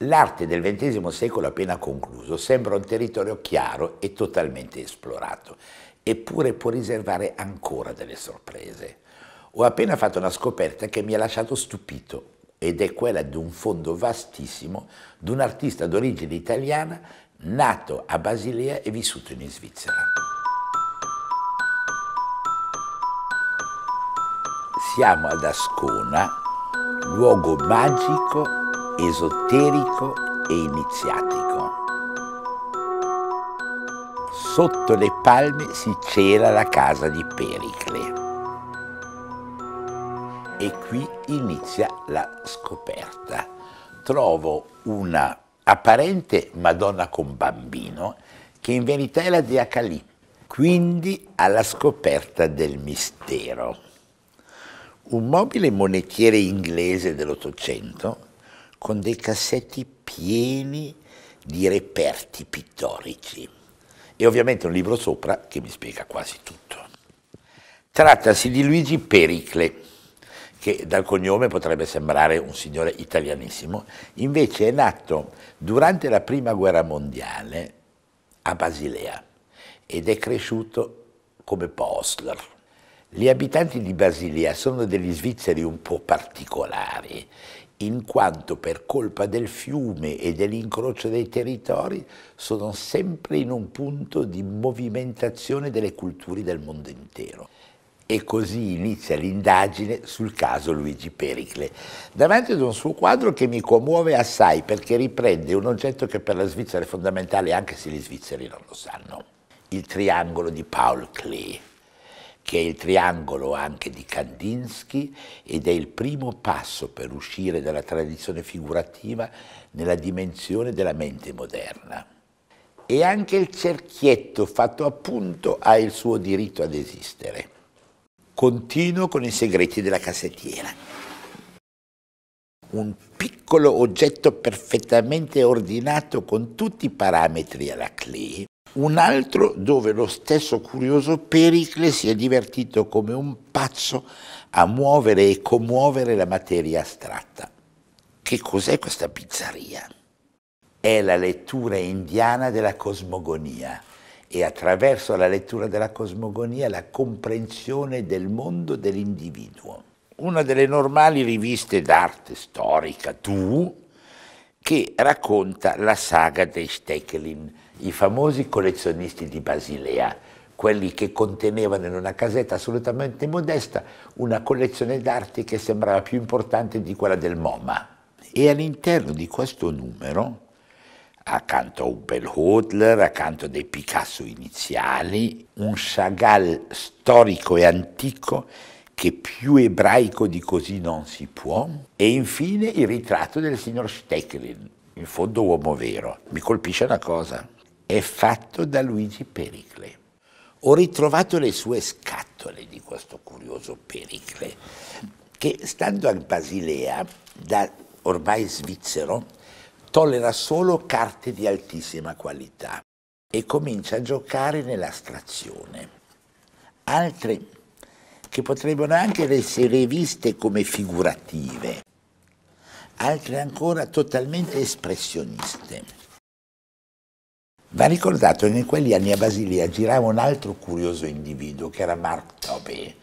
L'arte del XX secolo appena concluso sembra un territorio chiaro e totalmente esplorato, eppure può riservare ancora delle sorprese. Ho appena fatto una scoperta che mi ha lasciato stupito ed è quella di un fondo vastissimo di un artista d'origine italiana nato a Basilea e vissuto in Svizzera. Siamo ad Ascona, luogo magico esoterico e iniziatico. Sotto le palme si cela la casa di Pericle. E qui inizia la scoperta. Trovo una apparente Madonna con bambino che in verità è la zia Calì, quindi alla scoperta del mistero. Un mobile monetiere inglese dell'Ottocento con dei cassetti pieni di reperti pittorici e ovviamente un libro sopra che mi spiega quasi tutto. Trattasi di Luigi Pericle, che dal cognome potrebbe sembrare un signore italianissimo, invece è nato durante la Prima Guerra Mondiale a Basilea ed è cresciuto come Postler. Gli abitanti di Basilea sono degli svizzeri un po' particolari in quanto per colpa del fiume e dell'incrocio dei territori sono sempre in un punto di movimentazione delle culture del mondo intero. E così inizia l'indagine sul caso Luigi Pericle, davanti ad un suo quadro che mi commuove assai perché riprende un oggetto che per la Svizzera è fondamentale anche se gli svizzeri non lo sanno, il triangolo di Paul Klee che è il triangolo anche di Kandinsky ed è il primo passo per uscire dalla tradizione figurativa nella dimensione della mente moderna. E anche il cerchietto fatto appunto ha il suo diritto ad esistere. Continuo con i segreti della cassettiera. Un piccolo oggetto perfettamente ordinato con tutti i parametri alla Klee un altro dove lo stesso curioso Pericle si è divertito come un pazzo a muovere e commuovere la materia astratta. Che cos'è questa pizzeria? È la lettura indiana della cosmogonia e attraverso la lettura della cosmogonia la comprensione del mondo dell'individuo. Una delle normali riviste d'arte storica, Tu, che racconta la saga dei Stecklin, i famosi collezionisti di Basilea, quelli che contenevano in una casetta assolutamente modesta una collezione d'arte che sembrava più importante di quella del MoMA. E all'interno di questo numero, accanto a un Hodler, accanto a dei Picasso iniziali, un Chagall storico e antico che più ebraico di così non si può, e infine il ritratto del signor Stecklin, in fondo uomo vero. Mi colpisce una cosa, è fatto da Luigi Pericle. Ho ritrovato le sue scatole di questo curioso Pericle, che stando a Basilea, da ormai svizzero, tollera solo carte di altissima qualità e comincia a giocare nell'astrazione. Altre che potrebbero anche essere viste come figurative, altre ancora totalmente espressioniste. Va ricordato che in quegli anni a Basilea girava un altro curioso individuo che era Mark Tobey,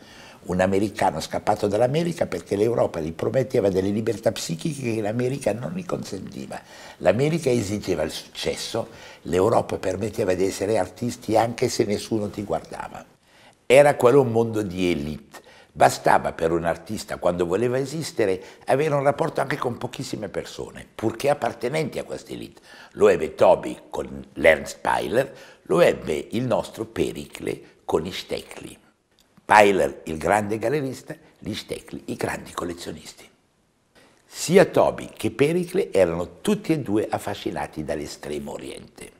un americano scappato dall'America perché l'Europa gli prometteva delle libertà psichiche che l'America non gli consentiva. L'America esigeva il successo, l'Europa permetteva di essere artisti anche se nessuno ti guardava. Era quello un mondo di elite. Bastava per un artista, quando voleva esistere, avere un rapporto anche con pochissime persone, purché appartenenti a questa elite. Lo ebbe Toby con Lernst Pyler, lo ebbe il nostro Pericle con i Stecli. Pyler il grande gallerista, gli Stecli i grandi collezionisti. Sia Toby che Pericle erano tutti e due affascinati dall'estremo oriente.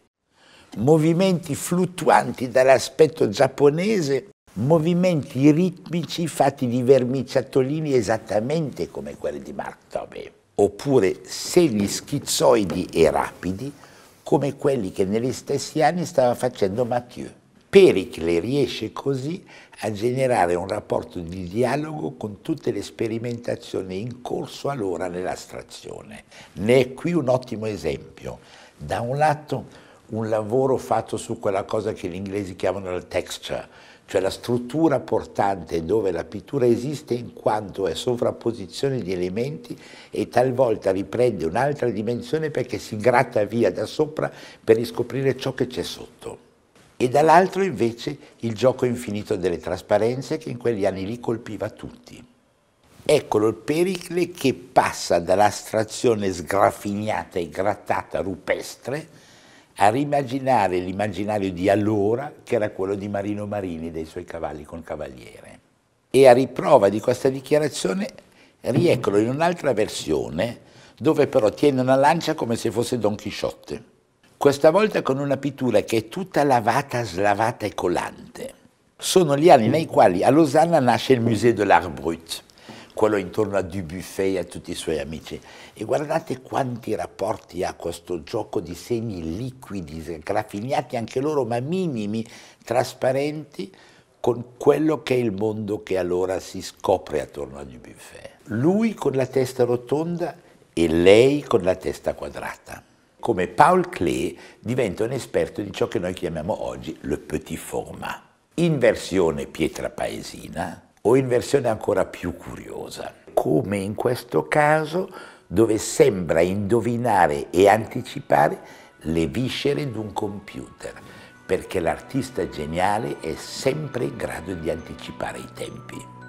Movimenti fluttuanti dall'aspetto giapponese movimenti ritmici fatti di vermiciattolini esattamente come quelli di Mark Tobey, oppure segni schizzoidi e rapidi come quelli che negli stessi anni stava facendo Mathieu. Pericle riesce così a generare un rapporto di dialogo con tutte le sperimentazioni in corso allora nell'astrazione. Ne è qui un ottimo esempio. Da un lato un lavoro fatto su quella cosa che gli inglesi chiamano la texture, cioè la struttura portante dove la pittura esiste in quanto è sovrapposizione di elementi e talvolta riprende un'altra dimensione perché si gratta via da sopra per riscoprire ciò che c'è sotto. E dall'altro invece il gioco infinito delle trasparenze che in quegli anni lì colpiva tutti. Eccolo il Pericle che passa dall'astrazione sgrafignata e grattata rupestre a rimaginare l'immaginario di allora, che era quello di Marino Marini e dei suoi cavalli col Cavaliere. E a riprova di questa dichiarazione rieccolo in un'altra versione, dove però tiene una lancia come se fosse Don Chisciotte. Questa volta con una pittura che è tutta lavata, slavata e colante. Sono gli anni nei quali a Losanna nasce il Musée de l'Art Brut, quello intorno a Dubuffet e a tutti i suoi amici. E guardate quanti rapporti ha questo gioco di segni liquidi, graffignati anche loro, ma minimi, trasparenti, con quello che è il mondo che allora si scopre attorno a Dubuffet. Lui con la testa rotonda e lei con la testa quadrata. Come Paul Klee diventa un esperto di ciò che noi chiamiamo oggi le petit format. In versione pietra paesina, o in versione ancora più curiosa, come in questo caso dove sembra indovinare e anticipare le viscere di un computer, perché l'artista geniale è sempre in grado di anticipare i tempi.